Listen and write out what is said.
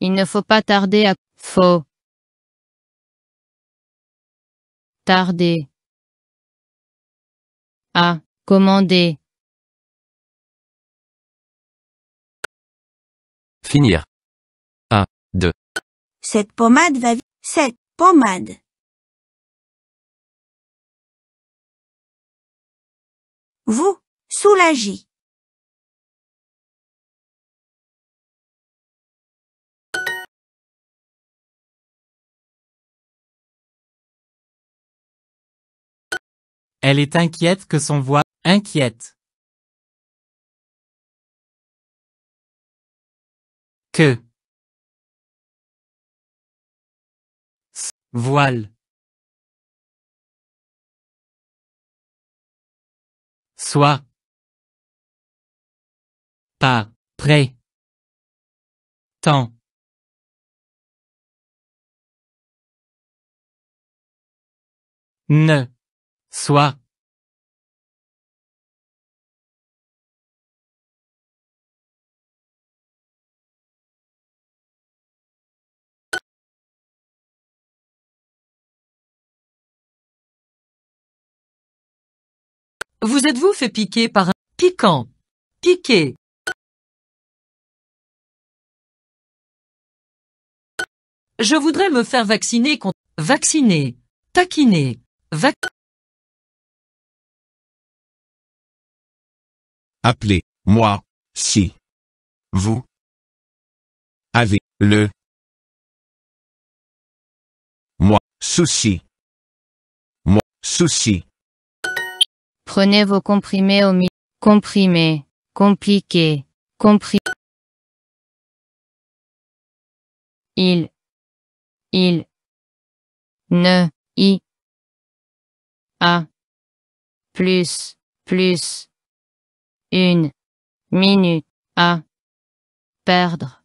Il ne faut pas tarder à... Faux. Tarder. À. Commander. Finir. A... De... Cette pommade va... Cette pommade. Vous, soulagez. Elle est inquiète que son voix, inquiète. Que. voile. Soit. pas prêt Temps. Ne soit Vous êtes-vous fait piquer par un piquant Piquer. Je voudrais me faire vacciner contre vacciner, taquiner, vac Appelez, moi, si vous avez le moi souci. Moi souci. Prenez vos comprimés au mi comprimés, compliqués, compris. Il, il, ne, i, a, plus, plus une minute à perdre.